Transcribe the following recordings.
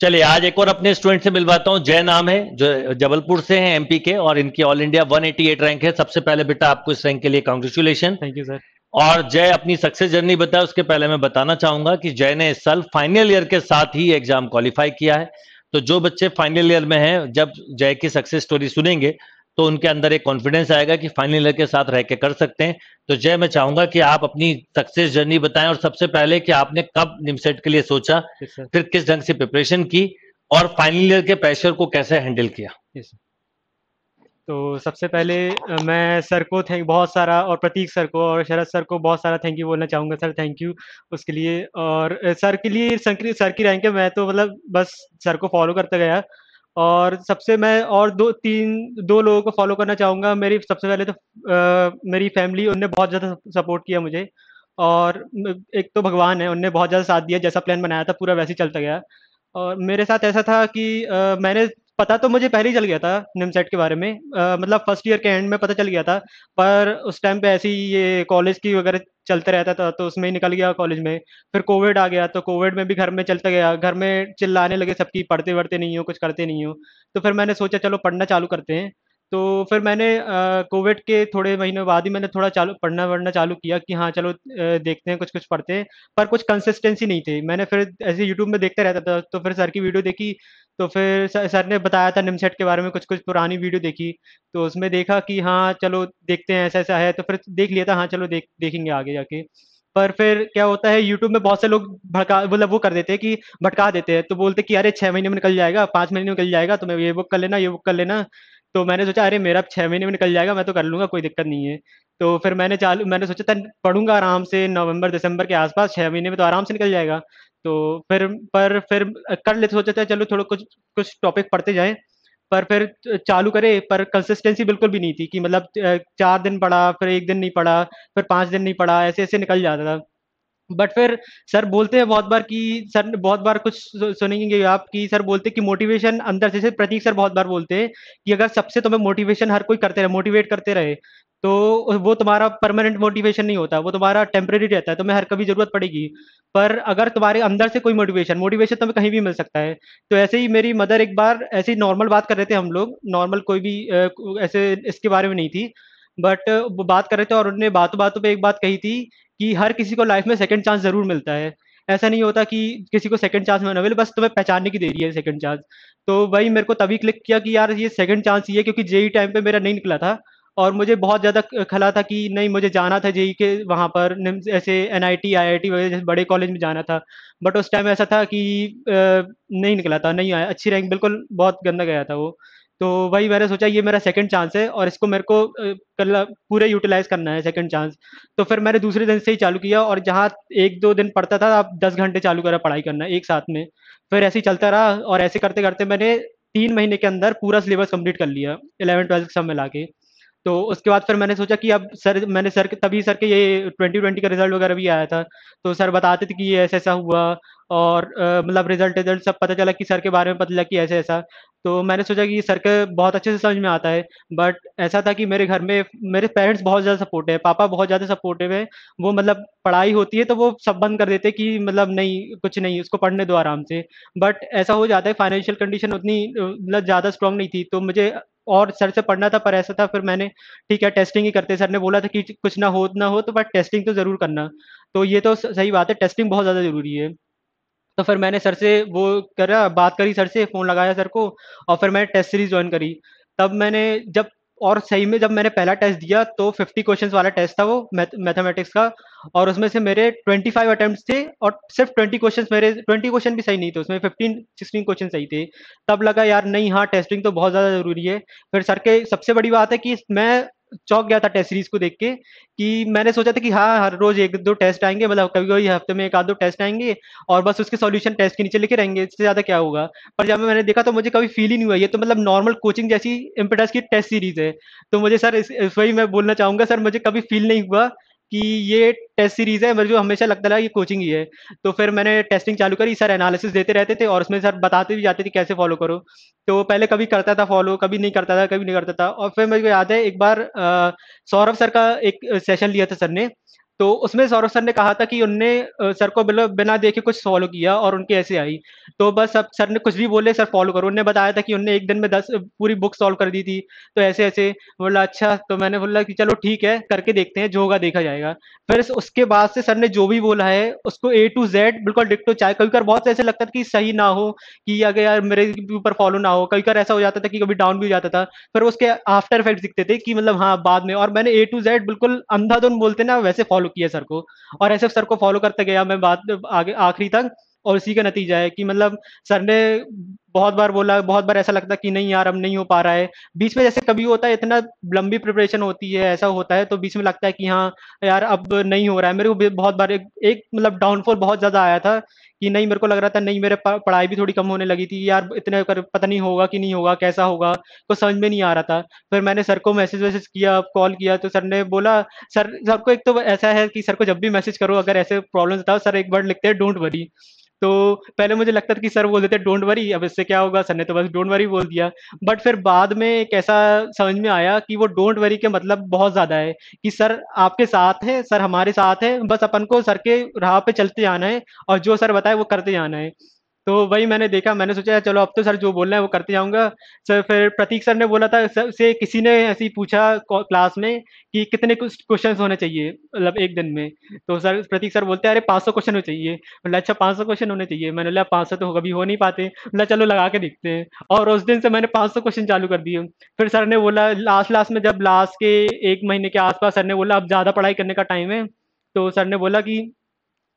चलिए आज एक और अपने स्टूडेंट से मिलवाता हूँ जय नाम है जो जबलपुर से हैं एमपी के और इनकी ऑल इंडिया 188 रैंक है सबसे पहले बेटा आपको इस रैंक के लिए कॉन्ग्रेचुलेशन थैंक यू सर और जय अपनी सक्सेस जर्नी बताए उसके पहले मैं बताना चाहूंगा कि जय ने इस साल फाइनल ईयर के साथ ही एग्जाम क्वालिफाई किया है तो जो बच्चे फाइनल ईयर में हैं जब जय की सक्सेस स्टोरी सुनेंगे तो उनके अंदर एक कॉन्फिडेंस आएगा कि फाइनल ईयर के साथ रह के कर सकते हैं तो जय मैं चाहूंगा कि आप अपनी सक्सेस जर्नी बताएं और सबसे पहले कि आपने कब निमसेट के लिए सोचा फिर किस ढंग से प्रिपरेशन की और फाइनल ईयर के प्रेशर को कैसे हैंडल किया तो सबसे पहले मैं सर को थैंक बहुत सारा और प्रतीक सर को और शरद सर को बहुत सारा थैंक यू बोलना चाहूँगा सर थैंक यू उसके लिए और सर के लिए सर की रैंक है मैं तो मतलब बस सर को फॉलो करता गया और सबसे मैं और दो तीन दो लोगों को फॉलो करना चाहूँगा मेरी सबसे पहले तो आ, मेरी फैमिली उनने बहुत ज़्यादा सपोर्ट किया मुझे और एक तो भगवान है उनने बहुत ज़्यादा साथ दिया जैसा प्लान बनाया था पूरा वैसे ही चलता गया और मेरे साथ ऐसा था कि आ, मैंने पता तो मुझे पहले ही चल गया था निमसेट के बारे में आ, मतलब फर्स्ट ईयर के एंड में पता चल गया था पर उस टाइम पे ऐसी ये कॉलेज की वगैरह चलते रहता था तो उसमें ही निकल गया कॉलेज में फिर कोविड आ गया तो कोविड में भी घर में चलता गया घर में चिल्लाने लगे सबकी पढ़ते वढ़ते नहीं हो कुछ करते नहीं हो तो फिर मैंने सोचा चलो पढ़ना चालू करते हैं तो फिर मैंने कोविड के थोड़े महीनों बाद ही मैंने थोड़ा चालू पढ़ना वढ़ना चालू किया कि हाँ चलो देखते हैं कुछ कुछ पढ़ते हैं पर कुछ कंसिस्टेंसी नहीं थी मैंने फिर ऐसे यूट्यूब में देखते रहता था तो फिर सर की वीडियो देखी तो फिर सर ने बताया था निमसेट के बारे में कुछ कुछ पुरानी वीडियो देखी तो उसमें देखा कि हाँ चलो देखते हैं ऐसा ऐसा है तो फिर देख लिया था हाँ चलो देख देखेंगे आगे जाके पर फिर क्या होता है यूट्यूब में बहुत से लोग भड़का मतलब वो कर देते हैं कि भटका देते हैं तो बोलते कि अरे छः महीने में निकल जाएगा पाँच महीने में निकल जाएगा तो मैं ये बुक कर लेना ये बुक कर लेना तो मैंने सोचा अरे मेरा छः महीने में निकल जाएगा मैं तो कर लूँगा कोई दिक्कत नहीं है तो फिर मैंने चालू मैंने सोचा था पढ़ूंगा आराम से नवंबर दिसंबर के आसपास छः महीने में तो आराम से निकल जाएगा तो फिर पर फिर कर लेते सोचते थे चलो थोड़ा कुछ कुछ टॉपिक पढ़ते जाए पर फिर चालू करे पर कंसिस्टेंसी बिल्कुल भी नहीं थी कि मतलब चार दिन पढ़ा फिर एक दिन नहीं पढ़ा फिर पाँच दिन नहीं पढ़ा ऐसे ऐसे निकल जाता था बट फिर सर बोलते हैं बहुत बार कि सर बहुत बार कुछ सुनेंगे आप कि सर बोलते कि मोटिवेशन अंदर से प्रतीक सर बहुत बार बोलते हैं कि अगर सबसे तुम्हें मोटिवेशन हर कोई करते रहे मोटिवेट करते रहे तो वो तुम्हारा परमानेंट मोटिवेशन नहीं होता वो तुम्हारा टेम्प्रेरी रहता है तुम्हें हर कभी जरूरत पड़ेगी पर अगर तुम्हारे अंदर से कोई मोटिवेशन मोटिवेशन तुम्हें कहीं भी मिल सकता है तो ऐसे ही मेरी मदर एक बार ऐसे ही नॉर्मल बात कर रहे थे हम लोग नॉर्मल कोई भी ऐसे इसके बारे में नहीं थी बट वो बात कर रहे थे और उन्होंने बातों बातों पर एक बात कही थी कि हर किसी को लाइफ में सेकेंड चांस जरूर मिलता है ऐसा नहीं होता कि किसी को सेकंड चांस मिलना मिले बस तुम्हें पहचानने की देरी है सेकंड चांस तो वही मेरे को तभी क्लिक किया कि यार ये सेकंड चांस ही है क्योंकि जेई टाइम e पे मेरा नहीं निकला था और मुझे बहुत ज़्यादा खला था कि नहीं मुझे जाना था जेई के वहाँ पर ऐसे N I T I I T वगैरह जैसे बड़े कॉलेज में जाना था बट उस टाइम ऐसा था कि नहीं निकला था नहीं आया अच्छी रैंक बिल्कुल बहुत गंदा गया था वो तो वही मैंने सोचा ये मेरा सेकंड चांस है और इसको मेरे को कल पूरे यूटिलाइज करना है सेकंड चांस तो फिर मैंने दूसरे दिन से ही चालू किया और जहाँ एक दो दिन पढ़ता था आप दस घंटे चालू करा पढ़ाई करना एक साथ में फिर ऐसे ही चलता रहा और ऐसे करते करते मैंने तीन महीने के अंदर पूरा सिलेबस कंप्लीट कर लिया इलेवन ट्वेल्थ सब मिला के तो उसके बाद फिर मैंने सोचा कि अब सर मैंने सर के तभी सर के ये ट्वेंटी ट्वेंटी का रिजल्ट वगैरह भी आया था तो सर बताते थे कि ये ऐसा ऐसा हुआ और मतलब रिजल्ट रिजल्ट सब पता चला कि सर के बारे में पता चला कि ऐसा ऐसा तो मैंने सोचा कि सर के बहुत अच्छे से समझ में आता है बट ऐसा था कि मेरे घर में मेरे पेरेंट्स बहुत ज़्यादा सपोर्ट है पापा बहुत ज़्यादा सपोर्टिव है वो मतलब पढ़ाई होती है तो वो सब बंद कर देते कि मतलब नहीं कुछ नहीं उसको पढ़ने दो आराम से बट ऐसा हो जाता है फाइनेंशियल कंडीशन उतनी मतलब ज़्यादा स्ट्रांग नहीं थी तो मुझे और सर से पढ़ना था पर ऐसा था फिर मैंने ठीक है टेस्टिंग ही करते सर ने बोला था कि कुछ ना हो ना हो तो बट टेस्टिंग तो ज़रूर करना तो ये तो सही बात है टेस्टिंग बहुत ज़्यादा ज़रूरी है तो फिर मैंने सर से वो करा बात करी सर से फ़ोन लगाया सर को और फिर मैंने टेस्ट सीरीज ज्वाइन करी तब मैंने जब और सही में जब मैंने पहला टेस्ट दिया तो 50 क्वेश्चंस वाला टेस्ट था वो मैथमेटिक्स का और उसमें से मेरे 25 अटेम्प्ट थे और सिर्फ 20 क्वेश्चंस मेरे 20 क्वेश्चन भी सही नहीं थे उसमें 15 16 क्वेश्चन सही थे तब लगा यार नहीं हाँ टेस्टिंग तो बहुत ज़्यादा ज़रूरी है फिर सर के सबसे बड़ी बात है कि मैं चौक गया था टेस्ट सीरीज को देख के कि मैंने सोचा था कि हाँ हर रोज एक दो टेस्ट आएंगे मतलब कभी कभी हफ्ते में एक आध दो टेस्ट आएंगे और बस उसके सॉल्यूशन टेस्ट के नीचे लेके रहेंगे इससे ज्यादा क्या होगा पर जब मैंने देखा तो मुझे कभी फील ही नहीं हुआ ये तो मतलब नॉर्मल कोचिंग जैसी इम्पिटस की टेस्ट सीरीज है तो मुझे सर वही मैं बोलना चाहूंगा सर मुझे कभी फील नहीं हुआ कि ये टेस्ट सीरीज है मुझे हमेशा लगता रहा ये कोचिंग ही है तो फिर मैंने टेस्टिंग चालू करी सर एनालिसिस देते रहते थे और उसमें सर बताते भी जाते थे कैसे फॉलो करो तो पहले कभी करता था फॉलो कभी नहीं करता था कभी नहीं करता था और फिर मेरे को याद है एक बार सौरभ सर का एक सेशन लिया था सर ने तो उसमें सौरभ सर ने कहा था कि उनने सर को बिना देखे कुछ फॉलो किया और उनकी ऐसे आई तो बस अब सर ने कुछ भी बोले सर फॉलो करो उनने बताया था कि उनने एक दिन में दस पूरी बुक सॉल्व कर दी थी तो ऐसे ऐसे बोला अच्छा तो मैंने बोला कि चलो ठीक है करके देखते हैं जो होगा देखा जाएगा फिर उसके बाद से सर ने जो भी बोला है उसको ए टू जेड बिल्कुल डिक्टो चाहे कभी कभी बहुत ऐसे लगता था कि सही ना हो कि अगर यार मेरे ऊपर फॉलो ना हो कभी कभी ऐसा हो जाता था कि कभी डाउन भी हो जाता था फिर उसके आफ्टर इफेक्ट दिखते थे कि मतलब हाँ बाद में और मैंने ए टू जेड बिल्कुल अंधाधुन बोलते ना वैसे फॉलो फॉलो किया सर को और ऐसे सर को फॉलो करते गया मैं बात आगे आखिरी तक और उसी का नतीजा है कि मतलब सर ने बहुत बार बोला बहुत बार ऐसा लगता कि नहीं यार अब नहीं हो पा रहा है बीच में जैसे कभी होता है इतना लंबी प्रिपरेशन होती है ऐसा होता है तो बीच में लगता है कि हाँ यार अब नहीं हो रहा है मेरे को बहुत बार एक, एक मतलब डाउनफॉल बहुत ज़्यादा आया था कि नहीं मेरे को लग रहा था नहीं मेरे पढ़ाई भी थोड़ी कम होने लगी थी यार इतने कर पता नहीं होगा कि नहीं होगा कैसा होगा कुछ समझ में नहीं आ रहा था फिर मैंने सर को मैसेज वैसेज किया कॉल किया तो सर ने बोला सर सर को एक तो ऐसा है कि सर को जब भी मैसेज करो अगर ऐसे प्रॉब्लम था सर एक वर्ड लिखते हैं डोंट वरी तो पहले मुझे लगता था कि सर बोल देते डोंट वरी अब इससे क्या होगा सर ने तो बस डोंट वरी बोल दिया बट फिर बाद में एक ऐसा समझ में आया कि वो डोंट वरी के मतलब बहुत ज़्यादा है कि सर आपके साथ है सर हमारे साथ है बस अपन को सर के राह पे चलते जाना है और जो सर बताए वो करते जाना है तो वही मैंने देखा मैंने सोचा चलो अब तो सर जो बोलना है वो करते जाऊंगा सर फिर प्रतीक सर ने बोला था सर से किसी ने ऐसे ही पूछा क्लास में कि कितने कुछ क्वेश्चन होने चाहिए मतलब एक दिन में तो सर प्रतीक सर बोलते हैं अरे पाँच सौ क्वेश्चन होने चाहिए मतलब अच्छा पाँच सौ क्वेश्चन होने चाहिए मैंने बोला पाँच सौ तो कभी हो नहीं पाते मतलब चलो लगा के देखते हैं और उस दिन से मैंने पाँच सौ क्वेश्चन चालू कर दिए फिर सर ने बोला लास्ट लास्ट में जब लास्ट के एक महीने के आसपास सर ने बोला अब ज़्यादा पढ़ाई करने का टाइम है तो सर ने बोला कि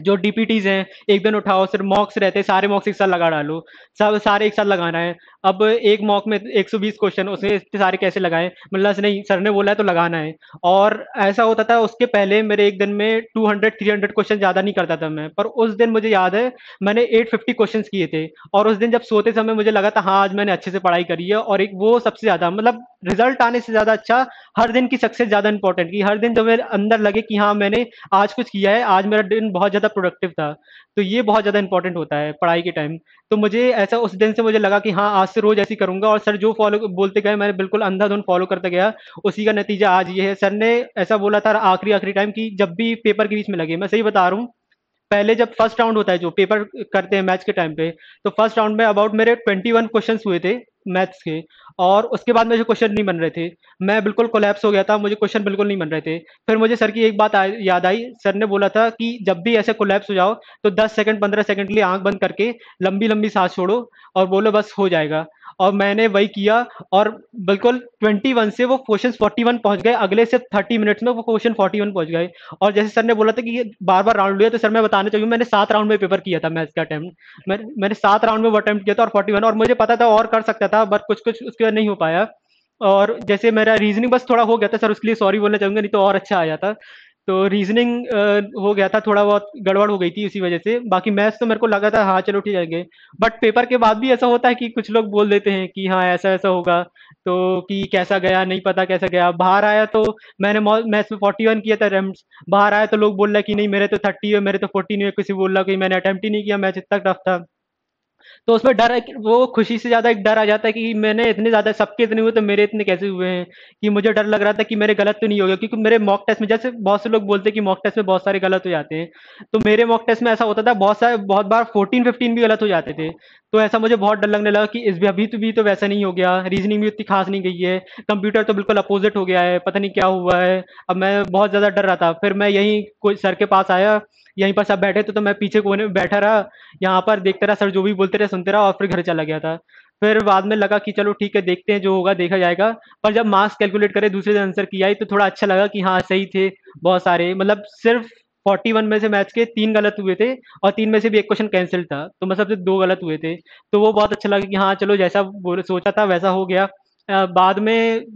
जो डीपीटीज हैं एक दिन उठाओ सिर्फ मॉक्स रहते हैं सारे मॉक्स एक साथ लगा डालो सब सारे एक साथ लगाना है अब एक मॉक में 120 क्वेश्चन उसे इतने सारे कैसे लगाएं मतलब नहीं सर ने बोला है तो लगाना है और ऐसा होता था उसके पहले मेरे एक दिन में 200 300 क्वेश्चन ज़्यादा नहीं करता था मैं पर उस दिन मुझे याद है मैंने 850 क्वेश्चन किए थे और उस दिन जब सोते समय मुझे लगा था हाँ आज मैंने अच्छे से पढ़ाई करी है और एक वो सबसे ज़्यादा मतलब रिजल्ट आने से ज़्यादा अच्छा हर दिन की सक्सेस ज़्यादा इंपॉर्टेंट की हर दिन जब मेरे अंदर लगे कि हाँ मैंने आज कुछ किया है आज मेरा दिन बहुत ज़्यादा प्रोडक्टिव था तो ये बहुत ज़्यादा इंपॉर्टेंट होता है पढ़ाई के टाइम तो मुझे ऐसा उस दिन से मुझे लगा कि हाँ आज से रोज़ ऐसी करूँगा और सर जो फॉलो बोलते गए मैंने बिल्कुल अंधाधुन फॉलो करता गया उसी का नतीजा आज ये है सर ने ऐसा बोला था आखिरी आखिरी टाइम कि जब भी पेपर के बीच में लगे मैं सही बता रहा हूँ पहले जब फर्स्ट राउंड होता है जो पेपर करते हैं मैच के टाइम पे तो फर्स्ट राउंड में अबाउट मेरे ट्वेंटी वन क्वेश्चन हुए थे मैथ्स के और उसके बाद मुझे क्वेश्चन नहीं बन रहे थे मैं बिल्कुल कोलैप्स हो गया था मुझे क्वेश्चन बिल्कुल नहीं बन रहे थे फिर मुझे सर की एक बात आ, याद आई सर ने बोला था कि जब भी ऐसे कोलैप्स हो जाओ तो 10 सेकंड 15 सेकंड के लिए आंख बंद करके लंबी लंबी सांस छोड़ो और बोलो बस हो जाएगा और मैंने वही किया और बिल्कुल 21 से वो क्वेश्चन 41 पहुंच गए अगले से 30 मिनट्स में वो क्वेश्चन 41 पहुंच गए और जैसे सर ने बोला था कि बार बार राउंड लिया तो सर मैं बताना चाहूँगी मैंने सात राउंड में पेपर किया था मैथ्स का अटैम्प्ट मैं, मैंने सात राउंड में वो अटैम्प्ट किया था और फोर्टी और मुझे पता था और कर सकता था बट कुछ कुछ उसके बाद नहीं हो पाया और जैसे मेरा रीजनिंग बस थोड़ा हो गया था सर उसके लिए सॉरी बोलना चाहूँगा नहीं तो और अच्छा आया था तो रीजनिंग हो गया था थोड़ा बहुत गड़बड़ हो गई थी इसी वजह से बाकी मैथ्स तो मेरे को लगा था हाँ चलो ठीक है बट पेपर के बाद भी ऐसा होता है कि कुछ लोग बोल देते हैं कि हाँ ऐसा ऐसा होगा तो कि कैसा गया नहीं पता कैसा गया बाहर आया तो मैंने मैथ्स में फोर्टी वन किया था अटैम्प्ट बाहर आया तो लोग बोल रहे कि नहीं मेरे तो थर्टी है मेरे तो फोर्टी नहीं है किसी बोल रहा कि मैंने अटैम्प्ट ही नहीं किया मैच इतना टफ था तो उसमें डर वो खुशी से ज्यादा एक डर आ जाता है कि मैंने इतने ज्यादा सबके इतने हुए तो मेरे इतने कैसे हुए हैं कि मुझे डर लग रहा था कि मेरे गलत तो नहीं हो गया क्योंकि मेरे मॉक टेस्ट में जैसे बहुत से लोग बोलते हैं कि मॉक टेस्ट में बहुत सारे गलत हो जाते हैं तो मेरे मॉक टेस्ट में ऐसा होता था बहुत सारे बहुत बार फोर्टीन फिफ्टीन भी गलत हो जाते थे तो ऐसा मुझे बहुत डर लगने लगा कि इस भी अभी तो भी तो वैसा नहीं हो गया रीजनिंग भी उतनी खास नहीं गई है कंप्यूटर तो बिल्कुल अपोजिट हो गया है पता नहीं क्या हुआ है अब मैं बहुत ज़्यादा डर रहा था फिर मैं यहीं कोई सर के पास आया यहीं पर सब बैठे तो, तो मैं पीछे कोने में बैठा रहा यहाँ पर देखता रहा सर जो भी बोलते रहे सुनते रहा और फिर घर चला गया था फिर बाद में लगा कि चलो ठीक है देखते हैं जो होगा देखा जाएगा पर जब मार्क्स कैलकुलेट करे दूसरे दिन आंसर किया तो थोड़ा अच्छा लगा कि हाँ सही थे बहुत सारे मतलब सिर्फ फोर्टी वन में से मैथ्स के तीन गलत हुए थे और तीन में से भी एक क्वेश्चन कैंसिल था तो मतलब सबसे दो गलत हुए थे तो वो बहुत अच्छा लगा कि हाँ चलो जैसा सोचा था वैसा हो गया बाद में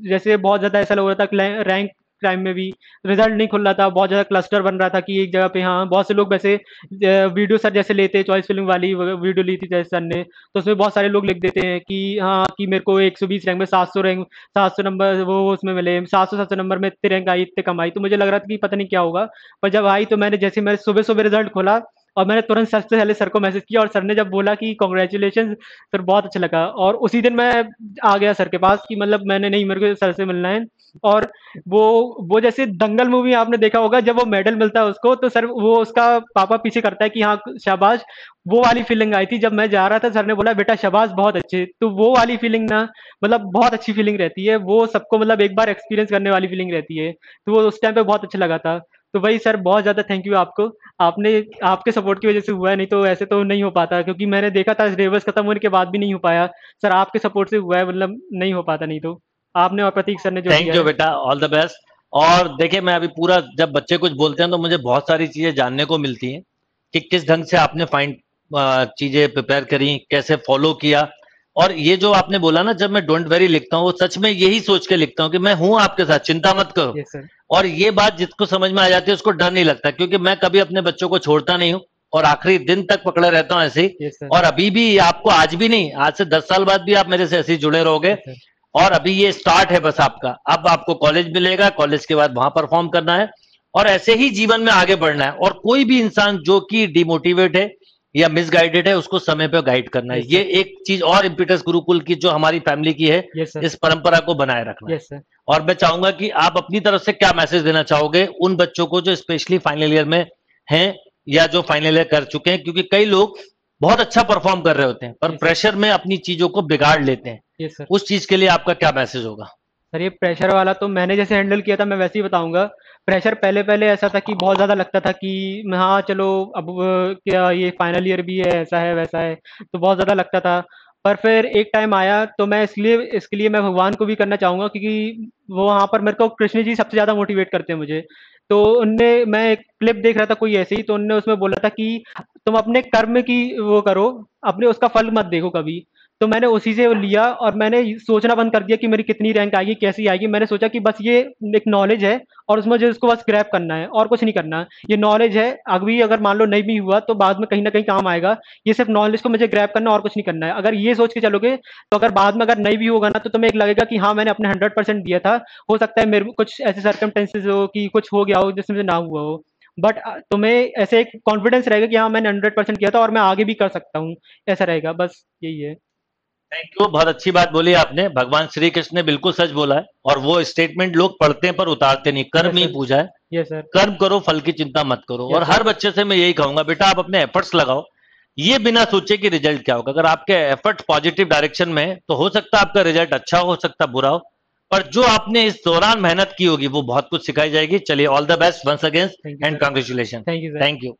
जैसे बहुत ज़्यादा ऐसा लग रहा था रैंक क्राइम में भी रिजल्ट नहीं खुल रहा था बहुत ज़्यादा क्लस्टर बन रहा था कि एक जगह पे हाँ बहुत से लोग वैसे वीडियो सर जैसे लेते चॉइस फिल्म वाली वीडियो ली थी जैसे सर ने तो उसमें बहुत सारे लोग लिख देते हैं कि हाँ कि मेरे को एक सौ बीस रैंक में सात सौ रैंक सात सौ नंबर वो उसमें मिले सात सौ सात सौ नंबर में इतने रैंक आई इतने कम आई तो मुझे लग रहा था कि पता नहीं क्या होगा पर जब आई तो मैंने जैसे मैंने सुबह सुबह रिजल्ट खोला और मैंने तुरंत सबसे पहले सर को मैसेज किया और सर ने जब बोला कि कॉन्ग्रेचुलेशन सर बहुत अच्छा लगा और उसी दिन मैं आ गया सर के पास कि मतलब मैंने नहीं मेरे को सर से मिलना है और वो वो जैसे दंगल मूवी आपने देखा होगा जब वो मेडल मिलता है उसको तो सर वो उसका पापा पीछे करता है कि हाँ शहबाज वो वाली फीलिंग आई थी जब मैं जा रहा था सर ने बोला बेटा शबाज बहुत अच्छे तो वो वाली फीलिंग ना मतलब बहुत अच्छी फीलिंग रहती है वो सबको मतलब एक बार एक्सपीरियंस करने वाली फीलिंग रहती है तो वो उस टाइम पे बहुत अच्छा लगा था तो भाई सर बहुत ज़्यादा थैंक यू आपको आपने आपके सपोर्ट की वजह से हुआ है नहीं तो ऐसे तो नहीं हो पाता क्योंकि मैंने देखा था सिलेबस खत्म होने के बाद भी नहीं हो पाया सर आपके सपोर्ट से हुआ है मतलब नहीं हो पाता नहीं तो आपने और प्रतीक सर ने जो थैंक यू बेटा ऑल द बेस्ट और देखिए मैं अभी पूरा जब बच्चे कुछ बोलते हैं तो मुझे बहुत सारी चीजें जानने को मिलती हैं कि किस ढंग से आपने फाइंड चीजें प्रिपेयर करी कैसे फॉलो किया और ये जो आपने बोला ना जब मैं डोंट वेरी लिखता हूँ वो सच में यही सोच के लिखता हूँ कि मैं हूँ आपके साथ चिंता मत करो yes, और ये बात जिसको समझ में आ जाती है उसको डर नहीं लगता क्योंकि मैं कभी अपने बच्चों को छोड़ता नहीं हूँ और आखिरी दिन तक पकड़े रहता हूँ ऐसे ही और अभी भी आपको आज भी नहीं आज से दस साल बाद भी आप मेरे से ऐसे ही जुड़े रहोगे और अभी ये स्टार्ट है बस आपका अब आपको कॉलेज मिलेगा कॉलेज के बाद वहां परफॉर्म करना है और ऐसे ही जीवन में आगे बढ़ना है और कोई भी इंसान जो कि डिमोटिवेट है या मिसगाइडेड है उसको समय पे गाइड करना है ये एक चीज और इम्पिटस गुरुकुल की जो हमारी फैमिली की है इस परंपरा को बनाए रखना है और मैं चाहूंगा कि आप अपनी तरफ से क्या मैसेज देना चाहोगे उन बच्चों को जो स्पेशली फाइनल ईयर में हैं या जो फाइनल ईयर कर चुके हैं क्योंकि कई लोग बहुत अच्छा परफॉर्म कर रहे होते हैं पर प्रेशर में अपनी चीजों को बिगाड़ लेते हैं उस चीज के लिए आपका क्या मैसेज होगा सर ये प्रेशर वाला तो मैंने जैसे हैंडल किया था मैं वैसे ही बताऊंगा प्रेशर पहले पहले ऐसा था कि बहुत ज़्यादा लगता था कि हाँ चलो अब क्या ये फाइनल ईयर भी है ऐसा है वैसा है तो बहुत ज़्यादा लगता था पर फिर एक टाइम आया तो मैं इसलिए इसके लिए मैं भगवान को भी करना चाहूँगा क्योंकि वो वहाँ पर मेरे को कृष्ण जी सबसे ज़्यादा मोटिवेट करते हैं मुझे तो उनने मैं एक क्लिप देख रहा था कोई ऐसे ही तो उनने उसमें बोला था कि तुम अपने कर्म की वो करो अपने उसका फल मत देखो कभी तो मैंने उसी से लिया और मैंने सोचना बंद कर दिया कि मेरी कितनी रैंक आएगी कैसी आएगी मैंने सोचा कि बस ये एक नॉलेज है और उसमें जो इसको बस ग्रैप करना है और कुछ नहीं करना है ये नॉलेज है अभी अगर मान लो नहीं भी हुआ तो बाद में कहीं ना कहीं काम आएगा ये सिर्फ नॉलेज को मुझे ग्रैप करना और कुछ नहीं करना है अगर ये सोच के चलोगे तो अगर बाद में अगर नहीं भी होगा ना तो तुम्हें एक लगेगा कि हाँ मैंने अपने हंड्रेड परसेंट दिया था हो सकता है मेरे कुछ ऐसे सर्कमटेंसेज हो कि कुछ हो गया हो जिसमें ना हुआ हो बट तुम्हें ऐसे एक कॉन्फिडेंस रहेगा कि हाँ मैंने हंड्रेड परसेंट किया था और मैं आगे भी कर सकता हूँ ऐसा रहेगा बस यही है थैंक यू बहुत अच्छी बात बोली आपने भगवान श्री कृष्ण ने बिल्कुल सच बोला है और वो स्टेटमेंट लोग पढ़ते हैं पर उतारते नहीं कर्म ही पूजा है कर्म करो फल की चिंता मत करो और हर बच्चे से मैं यही कहूंगा बेटा आप अपने एफर्ट्स लगाओ ये बिना सोचे कि रिजल्ट क्या होगा अगर आपके एफर्ट पॉजिटिव डायरेक्शन में है तो हो सकता है आपका रिजल्ट अच्छा हो सकता बुरा हो पर जो आपने इस दौरान मेहनत की होगी वो बहुत कुछ सिखाई जाएगी चलिए all the best once against and congratulation thank you thank you